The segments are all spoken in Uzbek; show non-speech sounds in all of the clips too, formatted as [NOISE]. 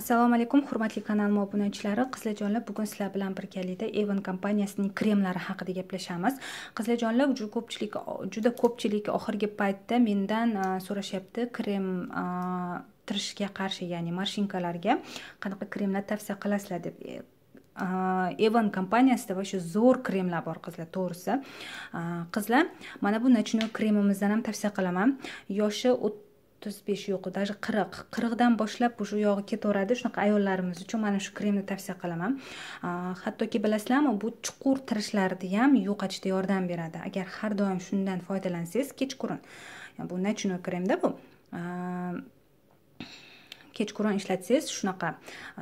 assalomu alaykum hurmatli kanalim obunachilari qizlajonlar bugun sizlar bilan birgalikda evan kompaniyasining kremlari haqida gaplashamiz qizlajonlar juda ko'pchilik juda ko'pchilik oxirgi paytda mendan so'rashyapti krem tirishga qarshi ya'ni marshinkalarga qanaqa kremlar tavsiya qilasizlar deb e, evan kompaniyasida va shu zo'r kremlar bor qizlar to'g'risi qizlar mana bu nachinoy kremimizdan ham tavsiya qilaman yoshi o'ttiz besh yo'q даже qirq qirqdan boshlab u yog'i ketaveradi shunaqa ayollarimiz uchun mana shu kremni tavsiya qilaman hattoki bilasizlarmi bu chuqur tirishlarni ham yo'qotishda yordam beradi agar har doim shundan foydalansangiz kechqurun bu ночной kremda bu kechqurun ishlatsangiz shunaqa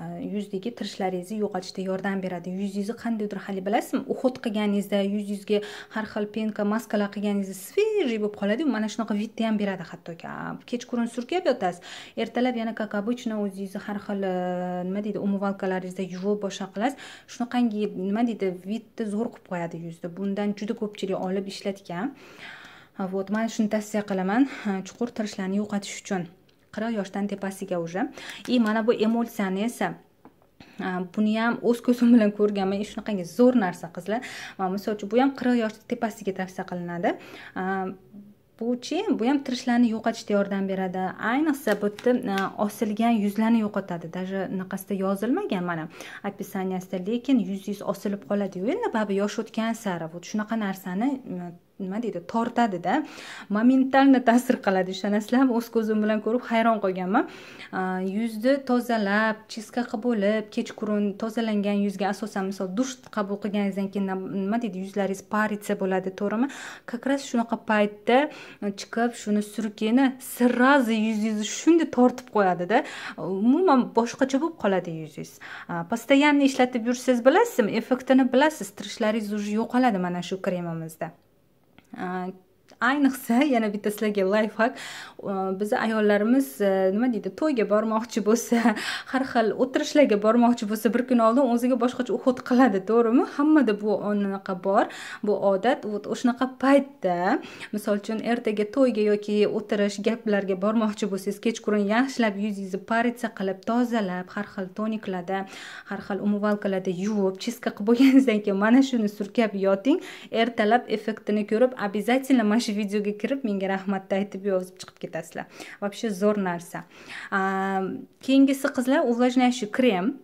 e, yuzdagi tirishlaringizni yo'qotishda yordam beradi yuzingizni qandaydir hali bilasizmi уход qilganingizda yuzingizga har xil penka maskalar qilganingizda svejiy bo'lib qoladiyu mana shunaqa vidni ham beradi hattoki kechqurun surkab yotasiz ertalab yana как обычно o'zingizni har xil e, nima deydi umuvalkalaringizda yuvib boshqa qilasiz shunaqangi nima deydi vidni zo'r qilib qo'yadi yuzni bundan juda ko'pchilik olib ishlatgan вот mana shuni tavsiya qilaman chuqur tirishlarni yo'qotish uchun qirq yoshdan tepasiga уже и mana bu emulsiyani esa buni ham o'z ko'zim bilan ko'rganman e, shunaqangi zo'r narsa qizlar misol uchun bu ham qirq yoshni tepasiga tavsiya qilinadi buchi bu ham tirishlarni yo'qotishda yordam beradi ayniqsa bitta osilgan yuzlarni yo'qotadi даже bunaqasida yozilmagan mana описаниясida lekin yuz yuz osilib qoladiyu endi baribir yosh o'tgan sari вот shunaqa narsani nima deydi tortadida momentalni ta'sir qiladi ishonasizlarmi o'z ko'zim bilan ko'rib hayron qolganman yuzni tozalab чистка qilib bo'lib kechqurun tozalangan yuzga asosan misol dush qabul qilganingizdan keyin nima deydi yuzlaringiz paritsa bo'ladi to'g'rimi как раз shunaqa paytda e, chiqib shuni surkini сразу yuzingizni shunday tortib qo'yadida umuman boshqacha bo'lib qoladi yuzingiz постоянно ishlatib yursangiz bilasizmi effektini bilasiz tirishlaringiz уже yo'qoladi mana shu kremimizda 嗯。ayniqsa [LAUGHS] yana bitta sizlarga lifhak e, bizni ayollarimiz e, nima deydi to'yga bormoqchi bo'lsa [LAUGHS] har xil o'tirishlarga bormoqchi bo'lsa bir kun oldin o'ziga boshqacha uxot qiladi to'g'rimi hammada bu anaqa bor bu odat вот o'shanaqa paytda misol uchun ertaga to'yga yoki o'tirish gaplarga bormoqchi bo'lsangiz kechqurun yaxshilab yuzingizni paritsa qilib tozalab har xil toniklarda har xil umuvalkalarda yuvib chistka qilib bo'lganingizdan keyin mana shuni surkab yoting ertalab effektini ko'rib обязательно mana o'sha videoga kirib menga rahmatni aytib yozib chiqib ketasizlar вообще zo'r narsa keyingisi qizlar увлажняющий krem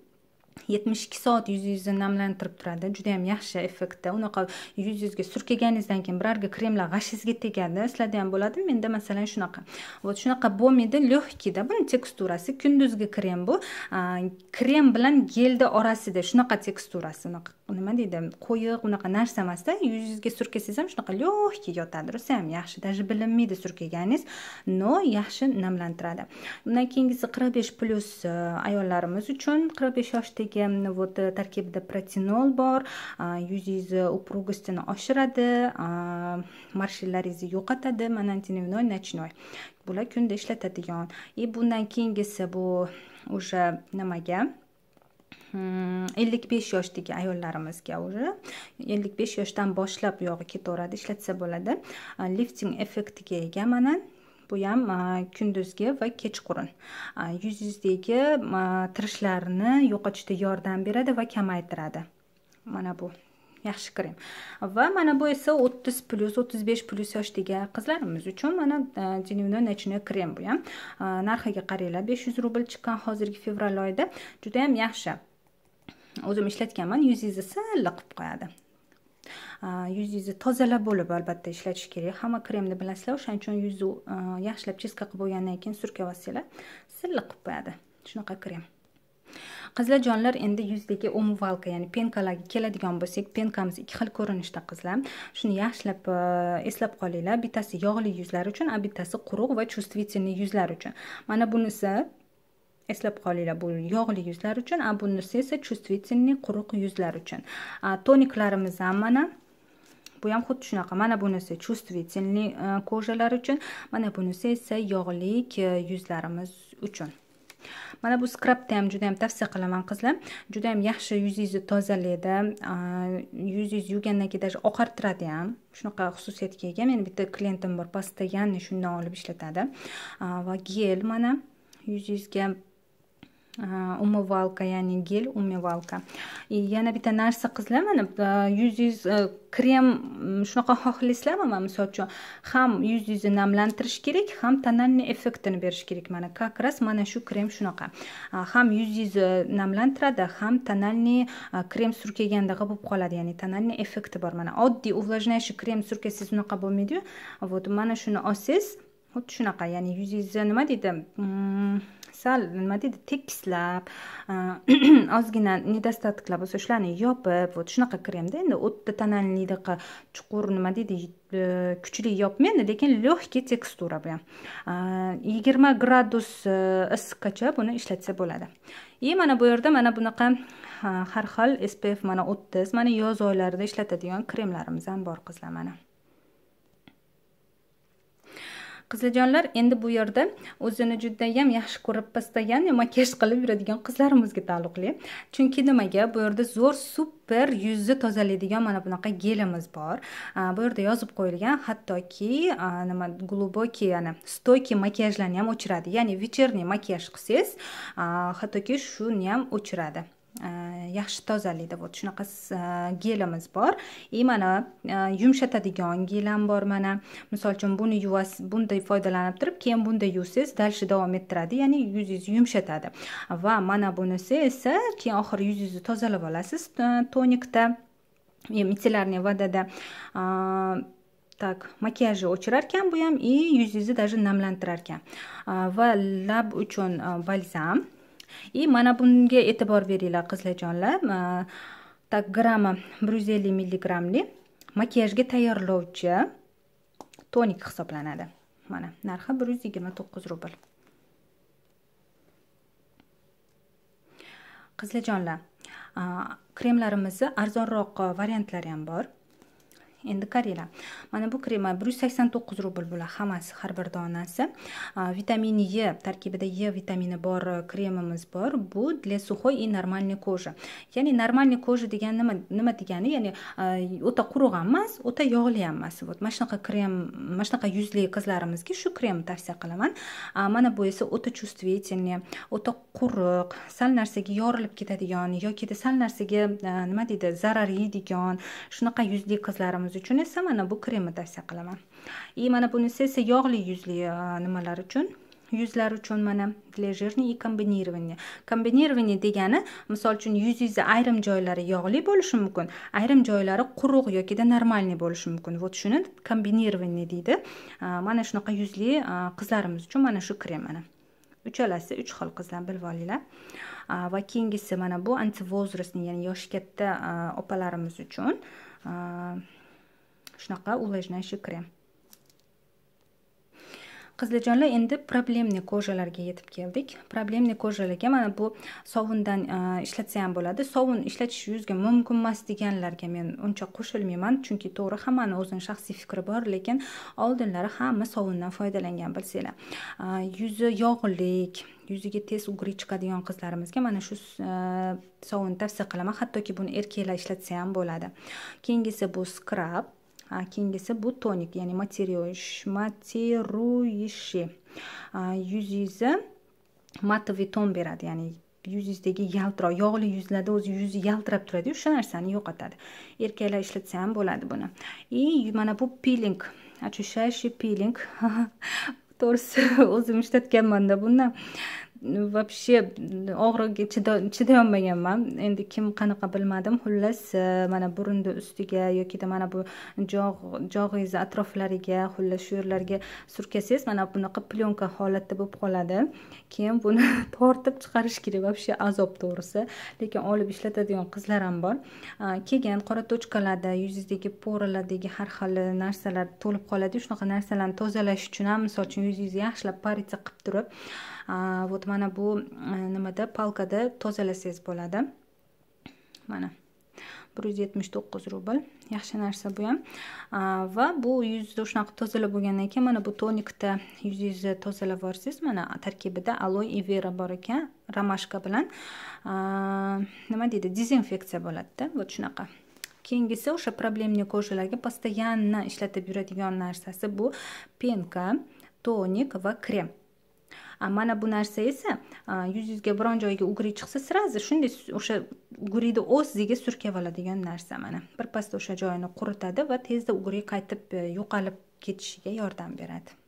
yetmish ikki soat yuz yuzni namlantirib turadi juda yam yaxshi effektda unaqa yuz yuzga surkaganingizdan keyin birorga kremlar g'ashingizga tegadi sizlarda ham bo'ladimi menda masalan shunaqa вот shunaqa bo'lmaydi легкийda buni teksturasi kunduzgi krem bu krem bilan gelni orasida shunaqa teksturasi unaqa nima deydi qo'yiq unaqa narsa emasda yuz yuzga surkasangiz ham shunaqa легкий yotadi rosa ham yaxshi даже bilinmaydi surkaganingiz но yaxshi namlantiradi undan keyingisi qirq besh plyus э, ayollarimiz uchun qirq besh yoshda tegi вот tarkibida protinol bor yuzingizni упругостini oshiradi marshillaringizni yo'qotadi manantinevnoy nachnoy bular kunda ishlatadigan и bundan keyingisi bu уже nimaga ellik besh yoshdagi ayollarimizga уже ellik besh yoshdan boshlab buyog'i ketaveradi ishlatsa bo'ladi lifting effektiga ega mana bu ham kunduzgi va kechqurun yuz yuzdagi tirishlarni yo'qotishda yordam beradi va kamaytiradi mana bu yaxshi krem va mana bu esa 30 plyus 35 plyus yoshdagi qizlarimiz uchun mana dnevной ночной krem bu ham narxiga qaranglar 500 rubl chiqqan hozirgi fevral oyida juda ham yaxshi o'zim ishlatganman yuzingizni silliq qilib qo'yadi yuzingizni tozalab bo'lib albatta ishlatish kerak hamma kremni bilasizlar o'shaning uchun yuzni yaxshilab chestka qilib bo'lgandan keyin surka bossanglar silliq qilib qo'yadi shunaqa krem qizlar jonlar endi yuzdagi umuvalka ya'ni penkalarga keladigan bo'lsak penkamiz ikki xil ko'rinishda qizlar shuni yaxshilab eslab qolinglar bittasi yog'li yuzlar uchun a bittasi quruq va чувствительный yuzlar uchun mana bunisi eslab qolinglar bu yog'li yuzlar uchun a bunisi esa чувствительный quruq yuzlar uchun toniklarimiz ham mana bu ham xuddi shunaqa mana bunisi чувствительный e, kojalar uchun mana bunisi esa yog'li e, yuzlarimiz uchun mana bu skrabni ham juda yam tavsiya qilaman qizlar juda yam yaxshi yuzingizni tozalaydi yuzingiz yuvgandan keyin даже oqartiradi ham shunaqa xususiyatga ega meni bitta klientim bor постоянно shundan olib ishlatadi va gel mana yuzingizga умывалка ya'ni gel umyvalka yana bitta narsa qizlar mana yuzingiz krem shunaqa xohlaysizlarmi mana misol uchun ham yuzingizni namlantirish kerak ham tonalniy effektini berish kerak mana как раз mana shu krem shunaqa ham yuzingizni namlantiradi ham tonalniy krem surkagandaqa bo'lib qoladi ya'ni tonalniy effekti bor mana oddiy увлажняющий krem surkasangiz unaqa bo'lmaydiyu вот mana shuni olsangiz xuddi shunaqa ya'ni yuzingizni nima deydi sal nima deydi tekislab [CLEARS THROAT] ozgina недостатоqlar bo'lsa shularni yopib вот shunaqa kremda endi o'ta tonalnidaqa chuqur nima deydi e, kuchli yopmaydi lekin легкий tekstura ham yigirma gradus e, issiqqacha buni ishlatsa bo'ladi и mana bu yerda mana bunaqa har xil spf mana o'ttiz mana yoz oylarida ishlatadigan kremlarimiz ham bor qizlar mana qiziljonlar endi bu yerda o'zini judayam yaxshi ko'rib pastagan makiyaj qilib yuradigan qizlarimizga taalluqli chunki nimaga bu yerda zo'r super yuzni tozalaydigan mana bunaqa gelimiz bor bu yerda yozib qo'yilgan hattoki nima глубокий ya'ni стойкий makiyajlarni ham o'chiradi ya'ni вечерний makiyaj qilsangiz hattoki shuni ham o'chiradi Э, yaxshi tozalaydi вот shunaqa э, gelimiz bor и mana э, yumshatadigan gel ham bor mana misol uchun buni yuvasiz bunday foydalanib turib keyin bunday yuvsangiz дальше davom ettiradi ya'ni yuzingizni yumshatadi va mana bunisi esa keyin oxiri yuzingizni tozalab olasiz tonikda e, micellarniy vodada так makiyajni o'chirar ekan bu ham и yuzingizni даже namlantirar ekan va lab uchun balzam и mana bunga e'tibor beringlar qizlarjonlar tak grammi bir yuz ellik milligrammli makiyajga tayyorlovchi tonik hisoblanadi mana narxi bir yuz yigirma to'qqiz rubl qizlarjonlar kremlarimizni arzonroq variantlari ham bor endi qaranglar mana bu krema bir yuz sakson to'qqiz rubl bular hammasi har bir donasi vitamin e tarkibida e vitamini bor e, kremimiz bor bu для сухой и нормальной кожи ya'ni нормальный кожа degani nima nima degani ya'ni o'ta quruq ham emas o'ta yog'li ham emas вот mana shunaqa krem mana shunaqa yuzli qizlarimizga shu kremni tavsiya qilaman mana bu esa o'ta чувствительный o'ta quruq sal narsaga yorilib ketadigan yoki sal narsaga e, nima deydi zarar yeydigan shunaqa yuzli qizlarimiz yuzimiz uchun esa mana bu kremni tavsiya qilaman и mana bunisi esa yog'li yuzli e, nimalar uchun yuzlar uchun mana жирный и комбинирование комбинирование degani misol uchun yuzingizni ayrim joylari yog'li bo'lishi mumkin ayrim joylari quruq yokida нормальный bo'lishi mumkin вот shuni комбинирование deydi e, mana shunaqa yuzli e, qizlarimiz uchun mana shu krem mana uchalasi uch xil qizlar bilib olinglar va keyingisi mana bu antivozrostni ya'ni yoshi katta opalarimiz uchun shunaqa увлажняющий krem qizlijonlar endi problemniy ko'jalarga yetib keldik problemniy ko'jalarga mana bu sovundan e, ishlatsa ham bo'ladi sovun ishlatish yuzga mumkin emas deganlarga men uncha qo'shilmayman chunki to'g'ri hammani o'zini shaxsiy fikri bor lekin oldinlari hamma sovundan foydalangan bilsanglar e, yuzi yog'lik yuziga tez ugri chiqadigan qizlarimizga mana shu e, sovunni tavsiya qilaman hattoki buni erkaklar ishlatsa ham bo'ladi keyingisi bu skrab keyingisi bu tonik ya'ni materuishi yuz yuzi matoviy ton beradi ya'ni yuz yuzdagi yaltiroq yog'li yuzlarda o'zi yuzi yaltirab turadiyu o'sha narsani yo'qotadi erkaklar ishlatsa ham bo'ladi buni и mana bu piling очищающий piling to'g'risi o'zim ishlatganmanda bundan вообще og'rigiga chidayolmaganman endi kim qanaqa bilmadim xullas mana burunni ustiga yokida mana bu jog'ingizni atroflariga xullas shu yerlarga surkasangiz mana bunaqa plyonka holatda bo'lib qoladi keyin buni tortib chiqarish kerak вообще azob to'g'risi lekin olib ishlatadigan qizlar ham bor keyin qora tochkalarda yuzingizdagi poralardagi har xil narsalar to'lib qoladi shunaqa narsalarni tozalash uchun ham misol uchun yuzingizni yaxshilab paritsa qilib turib вот mana bu e, nimada palkada tozalasangiz bo'ladi mana bir yuz yetmish to'qqiz rubl yaxshi narsa bu ham va bu yuzni shunaqa tozalab bo'lgandan keyin mana bu tonikda yuzingizni tozalab yuborsangiz mana tarkibida aloe и vera bor ekan ramashka bilan nima deydi dezinfeksiya bo'ladida вот shunaqa keyingisi o'sha problemni ko'shalarga постоянно ishlatib yuradigan narsasi bu penka tonik va krem mana bu narsa esa yuzingizga biron joyga ugri chiqsa сразу shunday o'sha ugrini o'ziga surkab oladigan narsa mana birpasda o'sha joyini quritadi va tezda ugri qaytib e, yo'qolib ketishiga yordam beradi